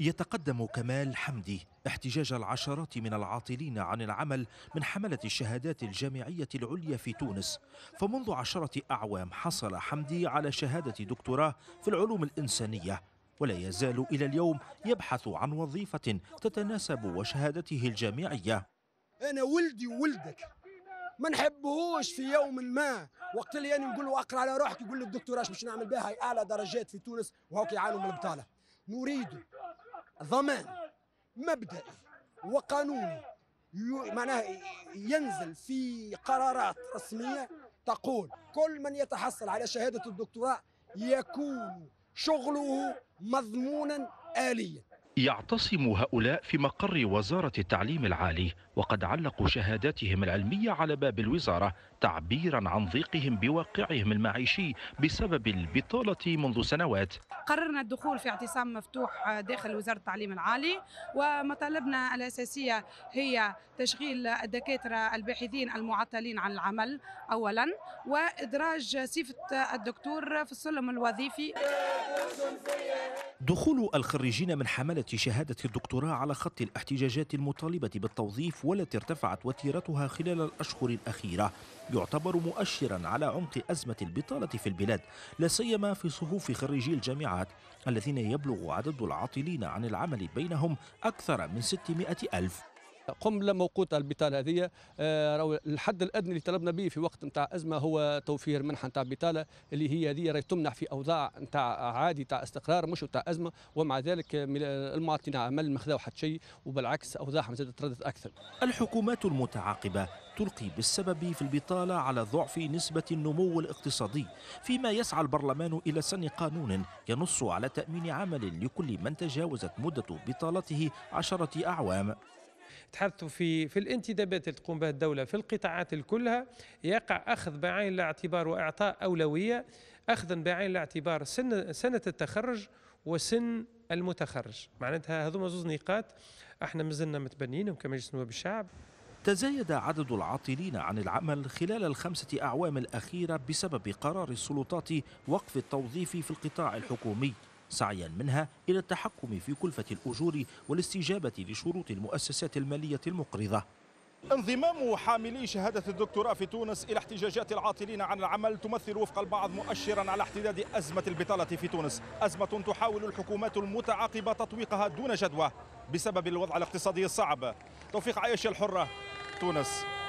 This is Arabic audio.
يتقدم كمال حمدي احتجاج العشرات من العاطلين عن العمل من حملة الشهادات الجامعية العليا في تونس فمنذ عشرة أعوام حصل حمدي على شهادة دكتوراه في العلوم الإنسانية ولا يزال إلى اليوم يبحث عن وظيفة تتناسب وشهادته الجامعية أنا ولدي وولدك ما نحبهوش في يوم ما وقت اللي يعني نقول له اقرا على روحك يقول لي الدكتور اش باش نعمل بها هي اعلى درجات في تونس وهو يعانوا من البطاله نريد ضمان مبدئي وقانوني معناه ينزل في قرارات رسميه تقول كل من يتحصل على شهاده الدكتوراه يكون شغله مضمونا آليا يعتصم هؤلاء في مقر وزارة التعليم العالي وقد علقوا شهاداتهم العلمية على باب الوزارة تعبيرا عن ضيقهم بواقعهم المعيشي بسبب البطالة منذ سنوات قررنا الدخول في اعتصام مفتوح داخل وزارة التعليم العالي ومطالبنا الأساسية هي تشغيل الدكاترة الباحثين المعطلين عن العمل أولا وإدراج صفة الدكتور في السلم الوظيفي دخول الخريجين من حملة شهادة الدكتوراه على خط الاحتجاجات المطالبة بالتوظيف والتي ارتفعت وتيرتها خلال الأشهر الأخيرة يعتبر مؤشرا على عمق أزمة البطالة في البلاد لا سيما في صفوف خريجي الجامعات الذين يبلغ عدد العاطلين عن العمل بينهم أكثر من 600 ألف قم وقود البطاله هذه آه، الحد الادنى اللي طلبنا به في وقت نتاع ازمه هو توفير منحه نتاع بطاله اللي هي هذه راهي تمنح في اوضاع نتاع عادي تاع استقرار مش نتاع ازمه ومع ذلك المواطنين عمل ما خذاو حتى شيء وبالعكس اوضاعهم زادت تردد اكثر. الحكومات المتعاقبه تلقي بالسبب في البطاله على ضعف نسبه النمو الاقتصادي فيما يسعى البرلمان الى سن قانون ينص على تامين عمل لكل من تجاوزت مده بطالته عشره اعوام. تحدثوا في في الانتدابات اللي تقوم بها الدوله في القطاعات كلها يقع اخذ بعين الاعتبار واعطاء اولويه اخذا بعين الاعتبار سن سنه التخرج وسن المتخرج معناتها هذوما زوز نقاط احنا مازلنا متبنينهم كمجلس نواب الشعب تزايد عدد العاطلين عن العمل خلال الخمسة أعوام الأخيرة بسبب قرار السلطات وقف التوظيف في القطاع الحكومي سعيا منها إلى التحكم في كلفة الأجور والاستجابة لشروط المؤسسات المالية المقرضة انضمام حاملي شهادة الدكتوراه في تونس إلى احتجاجات العاطلين عن العمل تمثل وفق البعض مؤشرا على احتداد أزمة البطالة في تونس أزمة تحاول الحكومات المتعاقبة تطويقها دون جدوى بسبب الوضع الاقتصادي الصعب توفيق عيش الحرة تونس